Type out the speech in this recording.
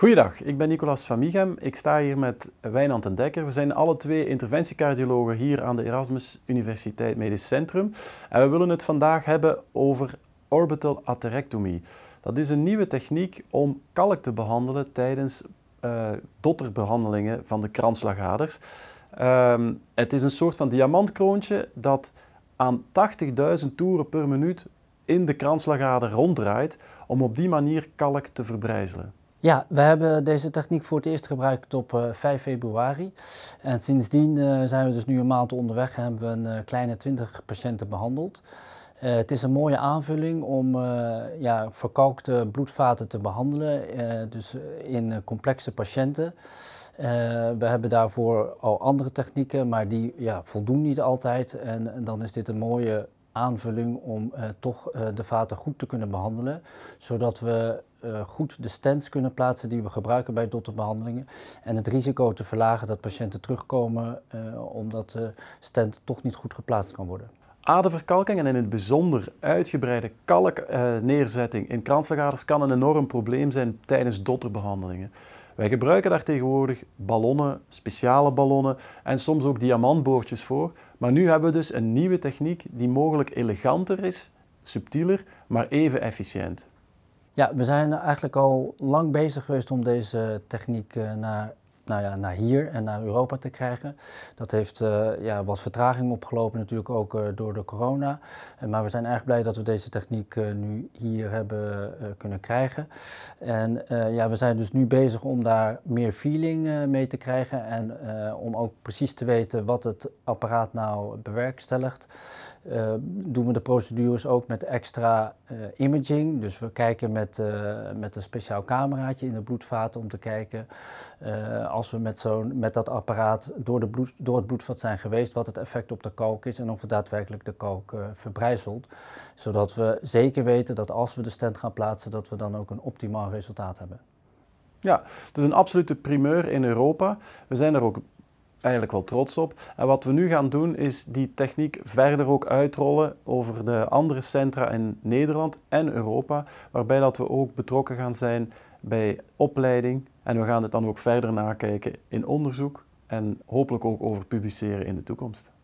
Goedendag, ik ben Nicolas van Mieghem. Ik sta hier met Wijnand en Dekker. We zijn alle twee interventiecardiologen hier aan de Erasmus Universiteit Medisch Centrum. En we willen het vandaag hebben over orbital atherectomie. Dat is een nieuwe techniek om kalk te behandelen tijdens eh, dotterbehandelingen van de kransslagaders. Ehm, het is een soort van diamantkroontje dat aan 80.000 toeren per minuut in de kranslagader ronddraait om op die manier kalk te verbrijzelen. Ja, we hebben deze techniek voor het eerst gebruikt op 5 eh, februari. En sindsdien eh, zijn we dus nu een maand onderweg en hebben we een eh, kleine 20 patiënten behandeld. het is een mooie aanvulling om ja, verkalkte bloedvaten te behandelen, dus in complexe patiënten. we hebben daarvoor al andere technieken, maar die ja, voldoen niet altijd. En, en dan is dit een mooie aanvulling om eh, toch eh, de vaten goed te kunnen behandelen, zodat we eh, goed de stents kunnen plaatsen die we gebruiken bij dotterbehandelingen en het risico te verlagen dat patiënten terugkomen omdat de stent toch niet goed geplaatst kan worden. Aderverkalking en in het bijzonder uitgebreide kalkneerzetting in kransvergaders kan een enorm probleem zijn tijdens dotterbehandelingen. Wij gebruiken daar tegenwoordig ballonnen, speciale ballonnen en soms ook diamantboordjes voor. Maar nu hebben we dus een nieuwe techniek die mogelijk eleganter is, subtieler, maar even efficiënt. Ja, we zijn eigenlijk al lang bezig geweest om deze techniek eh, naar naar, nou naar hier en naar Europa te krijgen. Dat heeft eh, ja, wat vertraging opgelopen natuurlijk ook eh, door de corona. Eh, maar we zijn erg blij dat we deze techniek nu hier hebben kunnen krijgen. En ja, we zijn dus nu bezig om daar meer feeling mee te krijgen en om ook precies te weten wat het apparaat nou bewerkstelligt. doen we de procedures ook met extra imaging. Dus we kijken met, met een speciaal cameraatje in de bloedvaten om te kijken als we met, met dat apparaat door, de bloed, door het bloedvat zijn geweest, wat het effect op de kalk is en of het daadwerkelijk de kalk uh, verbrijzelt. Zodat we zeker weten dat als we de stent gaan plaatsen, dat we dan ook een optimaal resultaat hebben. Ja, dus een absolute primeur in Europa. We zijn er ook eigenlijk wel trots op. En wat we nu gaan doen is die techniek verder ook uitrollen over de andere centra in Nederland en Europa, waarbij dat we ook betrokken gaan zijn bij opleiding en we gaan het dan ook verder nakijken in onderzoek en hopelijk ook over publiceren in de toekomst.